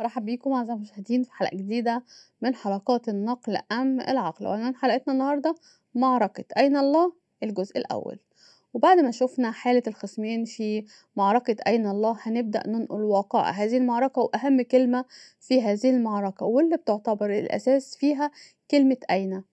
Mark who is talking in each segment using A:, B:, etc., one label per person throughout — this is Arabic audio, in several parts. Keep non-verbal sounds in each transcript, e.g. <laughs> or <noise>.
A: مرحب بيكم اعزائي المشاهدين في حلقه جديده من حلقات النقل ام العقل وعنوان حلقتنا النهارده معركه اين الله الجزء الاول وبعد ما شفنا حالة الخصمين في معركة أين الله هنبدأ ننقل واقع هذه المعركة وأهم كلمة في هذه المعركة واللي بتعتبر الأساس فيها كلمة أين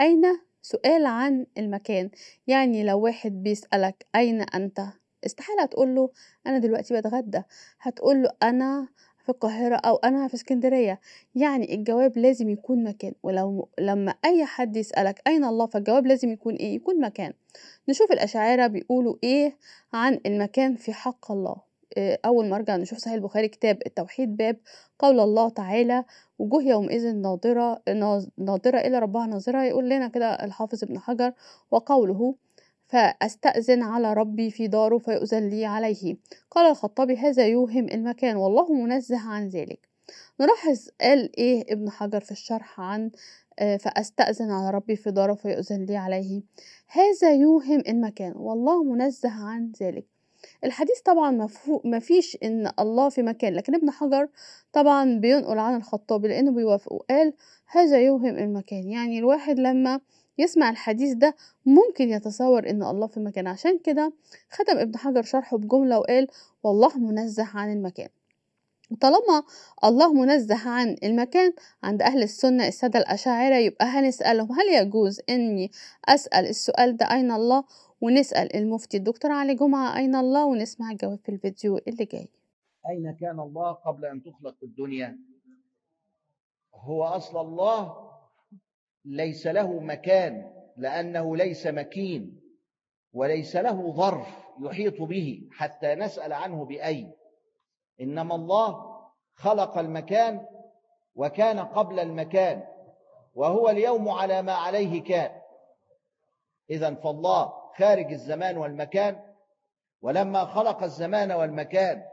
A: أين سؤال عن المكان يعني لو واحد بيسألك أين أنت استحالة تقول له أنا دلوقتي بتغدى هتقول له أنا في القاهرة أو أنا في اسكندرية يعني الجواب لازم يكون مكان ولو لما أي حد يسألك أين الله فالجواب لازم يكون إيه يكون مكان نشوف الأشعارة بيقولوا إيه عن المكان في حق الله آه، أول ما أرجع نشوف صحيح البخاري كتاب التوحيد باب قول الله تعالى وجوه يومئذ ناظرة ناظرة إلى ربها ناظرة يقول لنا كده الحافظ ابن حجر وقوله فأستأذن على ربي في داره فيؤذن لي عليه قال الخطابي هذا يوهم المكان والله منزه عن ذلك نلاحظ قال إيه ابن حجر في الشرح عن آه، فأستأذن على ربي في داره فيؤذن لي عليه هذا يوهم المكان والله منزه عن ذلك الحديث طبعا ما فيش ان الله في مكان لكن ابن حجر طبعا بينقل عن الخطابي لانه بيوافقه قال هذا يوهم المكان يعني الواحد لما يسمع الحديث ده ممكن يتصور إن الله في مكان عشان كده ختم ابن حجر شرحه بجملة وقال والله منزه عن المكان وطالما الله منزه عن المكان عند أهل السنة السادة الأشاعرة يبقى هنسألهم هل يجوز إني أسأل السؤال ده أين الله ونسأل المفتي الدكتور علي جمعة أين الله ونسمع الجواب في الفيديو اللي جاي
B: أين كان الله قبل أن تخلق الدنيا هو أصل الله ليس له مكان لأنه ليس مكين وليس له ظرف يحيط به حتى نسأل عنه بأي إنما الله خلق المكان وكان قبل المكان وهو اليوم على ما عليه كان إذا فالله خارج الزمان والمكان ولما خلق الزمان والمكان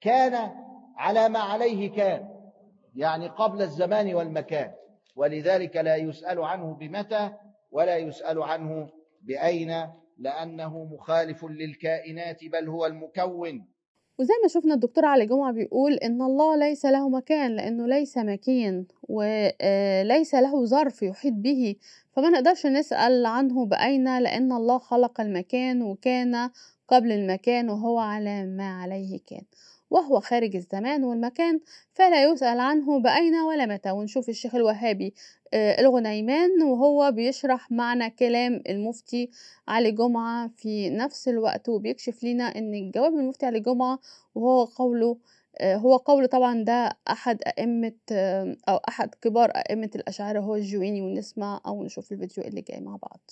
B: كان على ما عليه كان يعني قبل الزمان والمكان ولذلك لا يسأل عنه بمتى ولا يسأل عنه بأين لأنه مخالف للكائنات بل هو المكون
A: وزي ما شفنا الدكتور علي جمعة بيقول إن الله ليس له مكان لأنه ليس مكين وليس آه، له ظرف يحيط به فما نقدرش نسأل عنه بأين لأن الله خلق المكان وكان قبل المكان وهو على ما عليه كان وهو خارج الزمان والمكان فلا يسأل عنه بأين ولا متى ونشوف الشيخ الوهابي آه، الغنيمان وهو بيشرح معنى كلام المفتي علي جمعة في نفس الوقت وبيكشف لنا أن الجواب المفتي علي جمعة وهو قوله آه، هو قول طبعا ده أحد أئمة آه، أو أحد كبار أئمة الأشاعرة هو الجويني ونسمع أو نشوف الفيديو اللي جاي مع بعض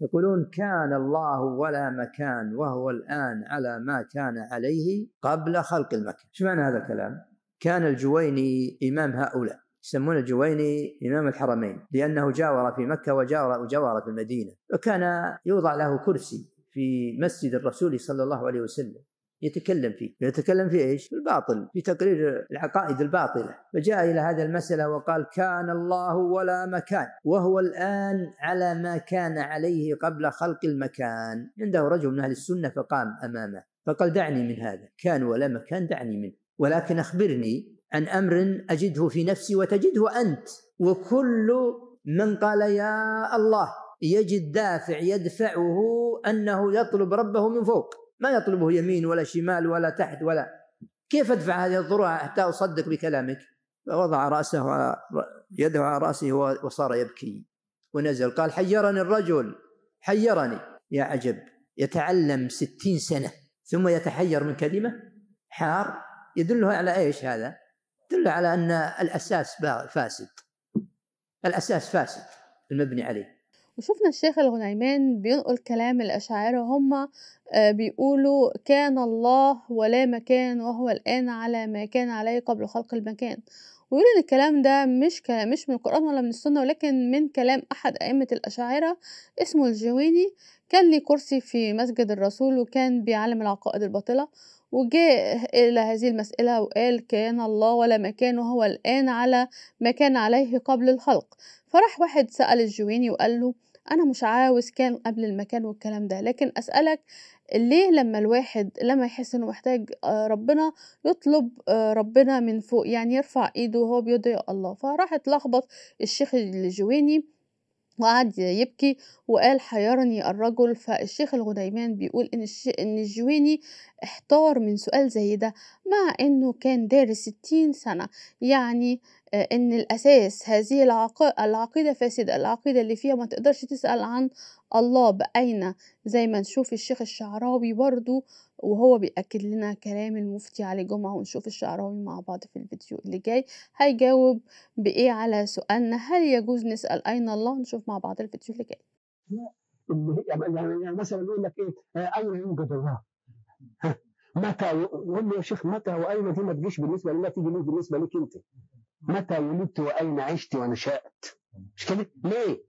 C: يقولون كان الله ولا مكان وهو الآن على ما كان عليه قبل خلق المكان ايش معنى هذا الكلام كان الجويني إمام هؤلاء يسمون الجويني إمام الحرمين لأنه جاور في مكة وجاور وجاور في المدينة وكان يوضع له كرسي في مسجد الرسول صلى الله عليه وسلم يتكلم فيه يتكلم في ايش؟ في الباطل في تقرير العقائد الباطله فجاء الى هذا المساله وقال كان الله ولا مكان وهو الان على ما كان عليه قبل خلق المكان عنده رجل من اهل السنه فقام امامه فقال دعني من هذا كان ولا مكان دعني منه ولكن اخبرني عن امر اجده في نفسي وتجده انت وكل من قال يا الله يجد دافع يدفعه انه يطلب ربه من فوق ما يطلبه يمين ولا شمال ولا تحت ولا كيف ادفع هذه الضروع حتى اصدق بكلامك فوضع راسه على يده على راسه وصار يبكي ونزل قال حيرني الرجل حيرني يا عجب يتعلم ستين سنة ثم يتحير من كلمة حار يدله على إيش هذا يدل على أن الأساس فاسد الأساس فاسد المبني عليه
A: وشفنا الشيخ الغنيمان بينقل كلام الأشاعرة هم آه، بيقولوا كان الله ولا مكان وهو الآن على ما كان عليه قبل خلق المكان ويقول ان الكلام ده مش كلام مش من القرآن ولا من السنة ولكن من كلام أحد أئمة الأشاعرة اسمه الجويني كان ليه كرسي في مسجد الرسول وكان بيعلم العقائد الباطلة وجاء إلى هذه المسألة وقال كان الله ولا مكان وهو الآن على ما كان عليه قبل الخلق فراح واحد سأل الجويني وقال له أنا مش عاوز كان قبل المكان والكلام ده لكن أسألك ليه لما الواحد لما يحس انه محتاج آه، ربنا يطلب آه، ربنا من فوق يعني يرفع ايده وهو بيدعي الله فراح اتلخبط الشيخ الجويني وقعد يبكي وقال حيرني الرجل فالشيخ الغديمان بيقول إن, الشيخ إن الجويني احتار من سؤال زي ده مع أنه كان دارس 60 سنة يعني آه، أن الأساس هذه العقيدة فاسدة العقيدة اللي فيها ما تقدرش تسأل عن الله بأين زي ما نشوف الشيخ الشعراوي برضو وهو بيأكد لنا كلام المفتي علي جمعة ونشوف الشعراوي مع بعض في الفيديو اللي جاي هيجاوب بإيه على سؤالنا هل يجوز نسأل أين الله نشوف مع بعض الفيديو اللي جاي
B: يعني،, يعني،, يعني مثلا يقول لك ايه آه، اين يوجد الله؟ <laughs> متى يقول له يا شيخ متى واين دي ما تجيش بالنسبه لله تيجي ليه بالنسبه ليك انت متى ولدت واين عشت ونشات مش كده ليه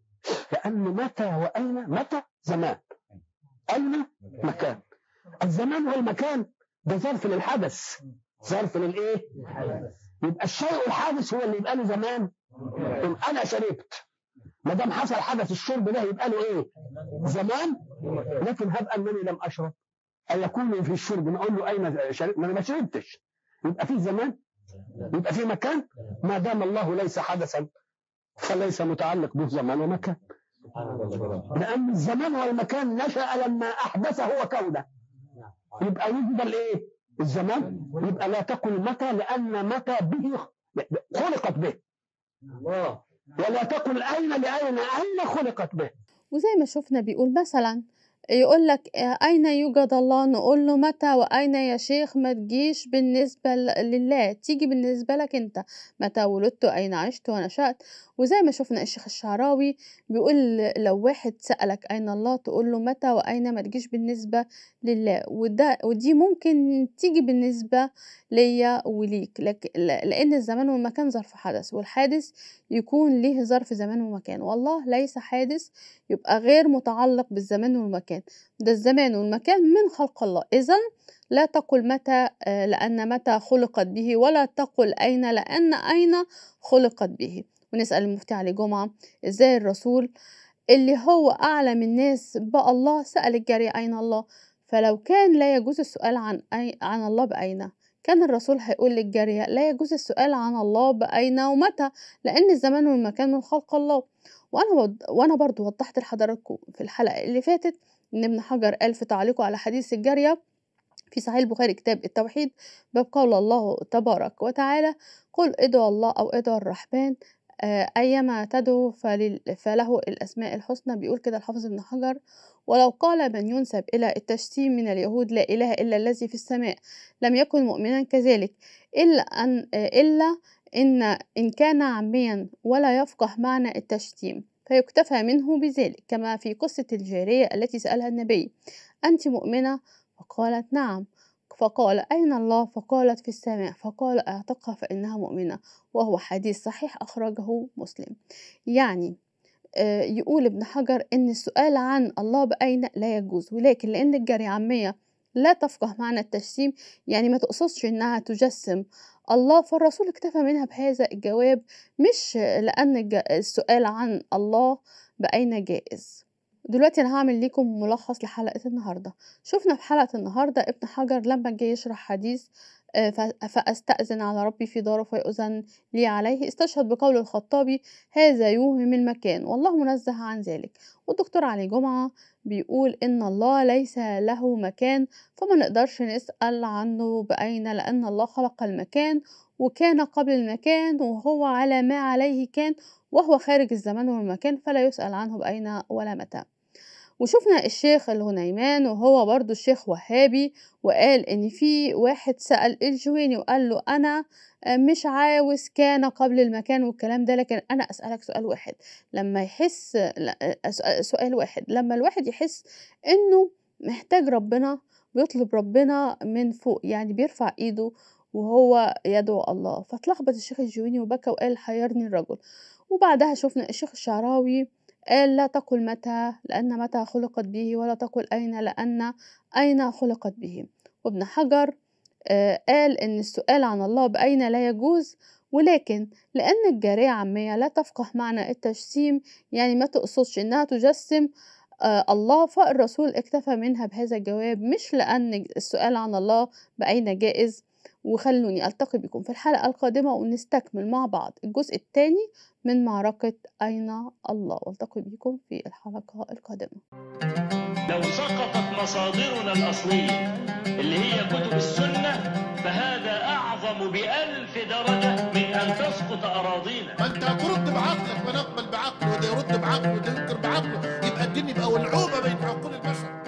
B: لانه متى واين متى زمان اين مكان الزمان والمكان ده ظرف للحدث ظرف للايه يبقى الشيء الحادث هو اللي يبقى له زمان انا شربت ما دام حصل حدث الشرب ده يبقى له ايه زمان لكن هبقى انني لم اشرب أيكون في الشرب نقول له أين شرب ما أنا ما شربتش يبقى في زمان يبقى في مكان ما دام الله ليس حدثا فليس متعلق به زمان ومكان لأن الزمان والمكان نشأ لما أحدث هو كونه يبقى وجد إيه الزمان يبقى لا تقل متى لأن متى به خلقت به ولا تقل أين لأين أين خلقت به
A: وزي ما شفنا بيقول مثلا يقول لك أين يوجد الله نقول له متى وأين يا شيخ ما تجيش بالنسبة لله تيجي بالنسبة لك أنت متى ولدت أين عشت ونشأت وزي ما شفنا الشيخ الشعراوي بيقول لو واحد سألك أين الله تقول له متى وأين ما تجيش بالنسبة لله وده ودي ممكن تيجي بالنسبة ليا وليك لك لأن الزمان والمكان ظرف حدث والحادث يكون له ظرف زمان ومكان والله ليس حادث يبقى غير متعلق بالزمان والمكان المكان ده الزمان والمكان من خلق الله إذا لا تقل متى آه، لأن متى خلقت به ولا تقل أين لأن أين خلقت به ونسأل المفتي علي جمعة إزاي الرسول اللي هو أعلم الناس بالله سأل الجارية أين الله فلو كان لا يجوز السؤال عن أي عن الله بأين كان الرسول هيقول للجارية لا يجوز السؤال عن الله بأين ومتى لأن الزمان والمكان من خلق الله وأنا وأنا برضو وضحت لحضراتكم في الحلقة اللي فاتت ان ابن حجر قال في تعليقه على حديث الجارية في صحيح البخاري كتاب التوحيد باب قول الله تبارك وتعالى قل ادعو الله أو ادعو الرحمن آه، أيما تدعو فله الأسماء الحسنى بيقول كده الحافظ ابن حجر ولو قال من ينسب إلى التشتيم من اليهود لا إله إلا الذي في السماء لم يكن مؤمنا كذلك إلا أن آه، إلا إن إن كان عميا ولا يفقه معنى التشتيم فيكتفى منه بذلك كما في قصة الجارية التي سألها النبي أنت مؤمنة؟ فقالت نعم فقال أين الله؟ فقالت في السماء فقال اعتقها فإنها مؤمنة وهو حديث صحيح أخرجه مسلم يعني آه، يقول ابن حجر ان السؤال عن الله بأين لا يجوز ولكن لان الجارية عامية لا تفقه معنى التجسيم يعني ما تقصدش إنها تجسم الله فالرسول اكتفى منها بهذا الجواب مش لأن السؤال عن الله بأين جائز دلوقتي أنا هعمل لكم ملخص لحلقة النهاردة شفنا في حلقة النهاردة ابن حجر لما جه يشرح حديث آه، فأستأذن على ربي في داره فيؤذن لي عليه استشهد بقول الخطابي هذا يوهم المكان والله منزه عن ذلك والدكتور علي جمعة بيقول إن الله ليس له مكان فما نقدرش نسأل عنه بأين لأن الله خلق المكان وكان قبل المكان وهو على ما عليه كان وهو خارج الزمان والمكان فلا يسأل عنه بأين ولا متى وشوفنا الشيخ الهنيمان وهو برضو الشيخ وهابي وقال ان في واحد سأل الجويني وقال له انا آه، مش عاوز كان قبل المكان والكلام ده لكن انا اسألك سؤال واحد لما يحس آه، آه، سؤال واحد لما الواحد يحس انه محتاج ربنا ويطلب ربنا من فوق يعني بيرفع ايده وهو يدعو الله فتلخبط الشيخ الجويني وبكى وقال حيرني الرجل وبعدها شفنا الشيخ الشعراوي قال آه، لا تقل متى لأن متى خلقت به ولا تقل أين لأن أين خلقت به وابن حجر آه، قال إن السؤال عن الله بأين لا يجوز ولكن لأن الجارية عامية لا تفقه معنى التجسيم يعني ما تقصدش إنها تجسم آه، الله فالرسول اكتفى منها بهذا الجواب مش لأن السؤال عن الله بأين جائز وخلوني ألتقي بكم في الحلقة القادمة ونستكمل مع بعض الجزء الثاني من معركة أين الله والتقي بكم في الحلقة القادمة
B: لو سقطت مصادرنا الأصلية اللي هي كتب السنة فهذا أعظم بألف درجة من أن تسقط أراضينا ما أنت هترد بعقلك ونقبل بعقله وده يرد بعقله وده ينكر بعقله يبقى الدين يبقى ولعوبة بين عقول البشر